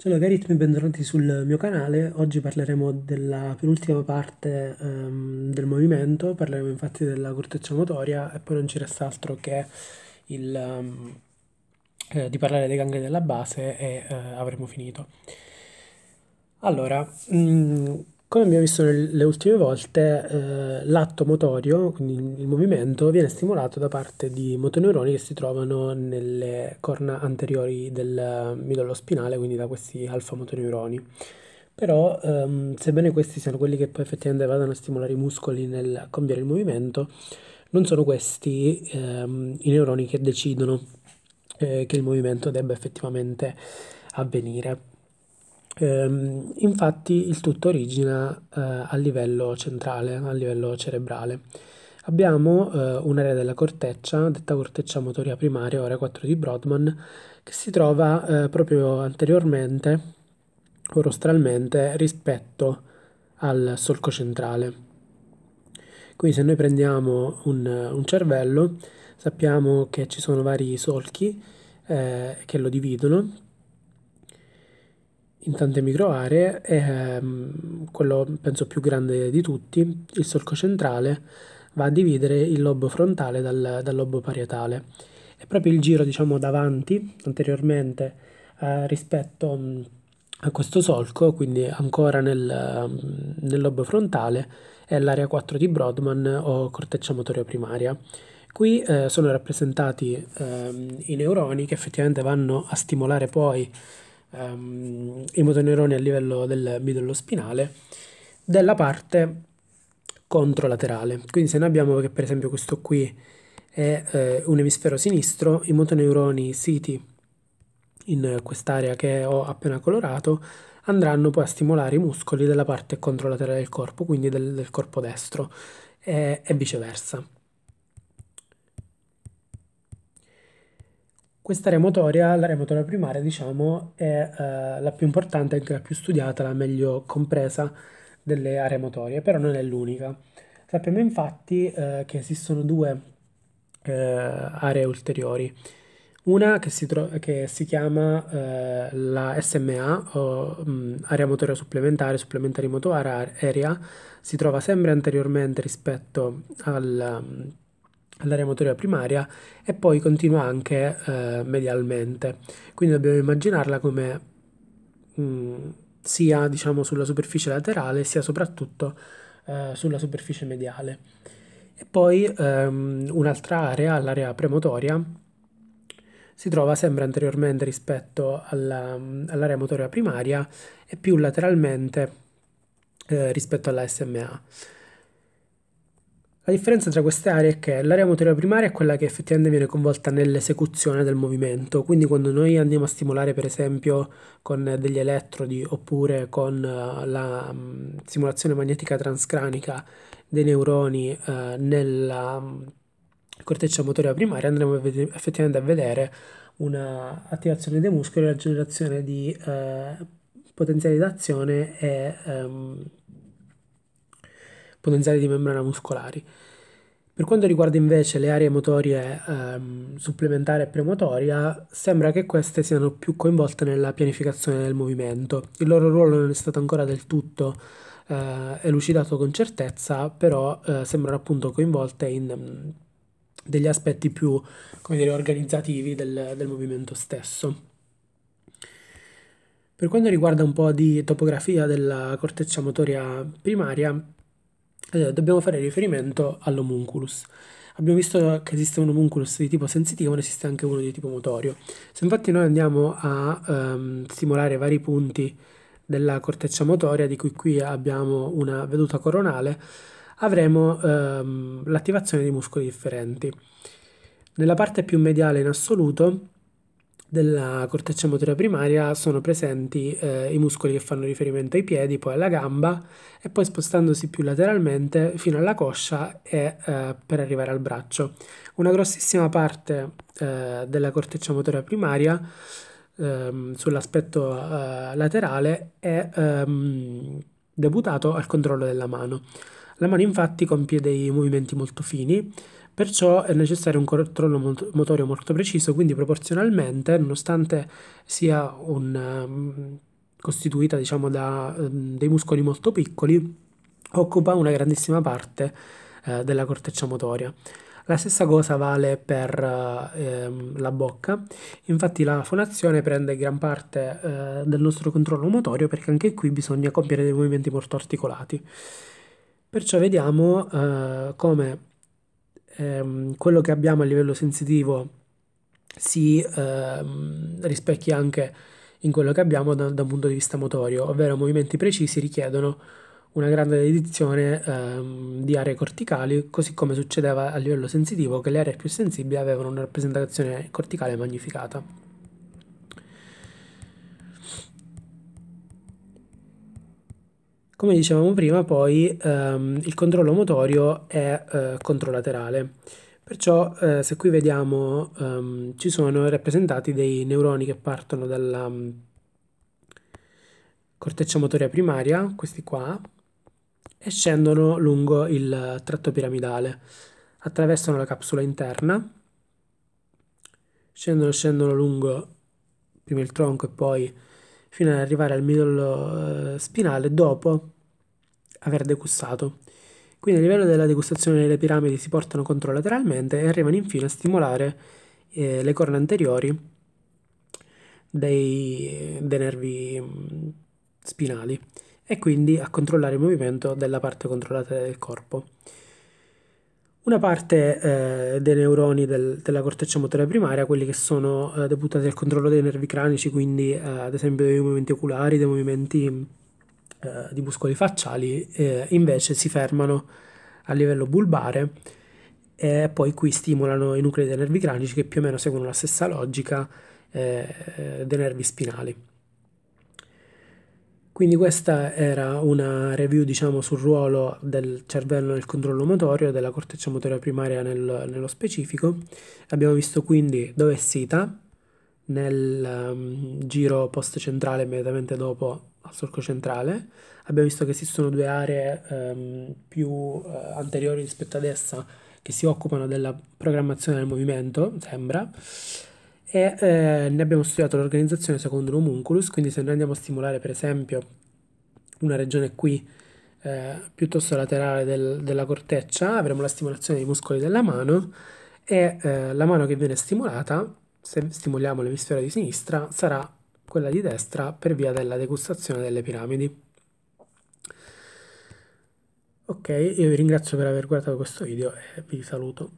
Ciao logaritmi, benvenuti sul mio canale. Oggi parleremo della penultima parte um, del movimento, parleremo infatti della corteccia motoria e poi non ci resta altro che il, um, eh, di parlare dei gangli della base e eh, avremo finito. Allora, mh, mm, come abbiamo visto le ultime volte, eh, l'atto motorio, quindi il movimento, viene stimolato da parte di motoneuroni che si trovano nelle corna anteriori del midollo spinale, quindi da questi alfa motoneuroni. Però, ehm, sebbene questi siano quelli che poi effettivamente vadano a stimolare i muscoli nel cambiare il movimento, non sono questi ehm, i neuroni che decidono eh, che il movimento debba effettivamente avvenire. Ehm, infatti il tutto origina eh, a livello centrale, a livello cerebrale. Abbiamo eh, un'area della corteccia, detta corteccia motoria primaria, ora 4 di Brodmann, che si trova eh, proprio anteriormente o rostralmente rispetto al solco centrale. Quindi se noi prendiamo un, un cervello sappiamo che ci sono vari solchi eh, che lo dividono in tante micro aree e ehm, quello penso più grande di tutti, il solco centrale, va a dividere il lobo frontale dal, dal lobo parietale. E proprio il giro, diciamo, davanti, anteriormente, eh, rispetto mh, mm, a questo solco, quindi ancora nel, mh, mm, nel lobo frontale, è l'area 4 di Brodman o corteccia motoria primaria. Qui eh, sono rappresentati eh, i neuroni che effettivamente vanno a stimolare poi ehm, i motoneuroni a livello del midollo spinale della parte controlaterale. Quindi se noi abbiamo che per esempio questo qui è eh, un emisfero sinistro, i motoneuroni siti in quest'area che ho appena colorato andranno poi a stimolare i muscoli della parte controlaterale del corpo, quindi del, del corpo destro e, e viceversa. Questa remotoria, la remotoria primaria, diciamo, è eh, la più importante, anche la più studiata, la meglio compresa delle aree motorie, però non è l'unica. Sappiamo infatti eh, che esistono due eh, aree ulteriori. Una che si, tro- che si chiama eh, la SMA, o, mh, mm, area motoria supplementare, supplementare motor area, si trova sempre anteriormente rispetto al... Mm, all'area motoria primaria e poi continua anche eh, medialmente. Quindi dobbiamo immaginarla come mh, mm, sia diciamo, sulla superficie laterale sia soprattutto eh, sulla superficie mediale. E poi ehm, un'altra area, l'area premotoria, si trova sempre anteriormente rispetto all'area motoria primaria e più lateralmente eh, rispetto alla SMA. La differenza tra queste aree è che l'area motoria primaria è quella che effettivamente viene coinvolta nell'esecuzione del movimento, quindi quando noi andiamo a stimolare per esempio con degli elettrodi oppure con eh, la mm, simulazione magnetica transcranica dei neuroni eh, nella mm, corteccia motoria primaria andremo effettivamente a vedere un'attivazione dei muscoli e la generazione di eh, potenziali d'azione e ehm, potenziali di membrana muscolari. Per quanto riguarda invece le aree motorie ehm, supplementare e premotoria, sembra che queste siano più coinvolte nella pianificazione del movimento. Il loro ruolo non è stato ancora del tutto eh, elucidato con certezza, però eh, sembrano appunto coinvolte in mh, mm, degli aspetti più dire, organizzativi del, del movimento stesso. Per quanto riguarda un po' di topografia della corteccia motoria primaria, allora, dobbiamo fare riferimento all'omunculus. Abbiamo visto che esiste un homunculus di tipo sensitivo, ma esiste anche uno di tipo motorio. Se infatti noi andiamo a ehm, stimolare vari punti della corteccia motoria, di cui qui abbiamo una veduta coronale, avremo ehm, l'attivazione di muscoli differenti. Nella parte più mediale in assoluto della corteccia motoria primaria sono presenti eh, i muscoli che fanno riferimento ai piedi, poi alla gamba e poi spostandosi più lateralmente fino alla coscia e eh, per arrivare al braccio. Una grossissima parte eh, della corteccia motoria primaria ehm, sull'aspetto eh, laterale è ehm, deputato al controllo della mano. La mano infatti compie dei movimenti molto fini Perciò è necessario un controllo mot- motorio molto preciso, quindi proporzionalmente, nonostante sia un, um, costituita diciamo, da um, dei muscoli molto piccoli, occupa una grandissima parte uh, della corteccia motoria. La stessa cosa vale per ehm, la bocca, infatti la fonazione prende gran parte eh, del nostro controllo motorio perché anche qui bisogna compiere dei movimenti molto articolati. Perciò vediamo eh, come ehm, quello che abbiamo a livello sensitivo si ehm, rispecchia anche in quello che abbiamo da, da, un punto di vista motorio, ovvero movimenti precisi richiedono una grande dedizione ehm, di aree corticali, così come succedeva a livello sensitivo che le aree più sensibili avevano una rappresentazione corticale magnificata. Come dicevamo prima, poi ehm, il controllo motorio è eh, controlaterale. Perciò eh, se qui vediamo ehm, ci sono rappresentati dei neuroni che partono dalla mm, corteccia motoria primaria, questi qua, e scendono lungo il tratto piramidale. Attraversano la capsula interna, scendono, scendono lungo prima il tronco e poi fino ad arrivare al midollo eh, spinale dopo aver degustato. Quindi a livello della degustazione le piramidi si portano controlateralmente e arrivano infine a stimolare eh, le corna anteriori dei, dei nervi mm, spinali e quindi a controllare il movimento della parte controllata del corpo. Una parte eh, dei neuroni del, della corteccia motoria primaria, quelli che sono eh, deputati al controllo dei nervi cranici, quindi eh, ad esempio dei movimenti oculari, dei movimenti eh, di muscoli facciali, eh, invece si fermano a livello bulbare eh, e poi qui stimolano i nuclei dei nervi cranici che più o meno seguono la stessa logica dei nervi spinali. Quindi questa era una review diciamo, sul ruolo del cervello nel controllo motorio, della corteccia motoria primaria nel, nello specifico. Abbiamo visto quindi dove è sita nel um, giro centrale immediatamente dopo al solco centrale. Abbiamo visto che esistono due aree um, più uh, anteriori rispetto ad essa che si occupano della programmazione del movimento, sembra e eh, ne abbiamo studiato l'organizzazione secondo l'homunculus, quindi se noi andiamo a stimolare per esempio una regione qui eh, piuttosto laterale del, della corteccia, avremo la stimolazione dei muscoli della mano e eh, la mano che viene stimolata, se stimoliamo l'emisfero di sinistra, sarà quella di destra per via della degustazione delle piramidi. Ok, io vi ringrazio per aver guardato questo video e vi saluto.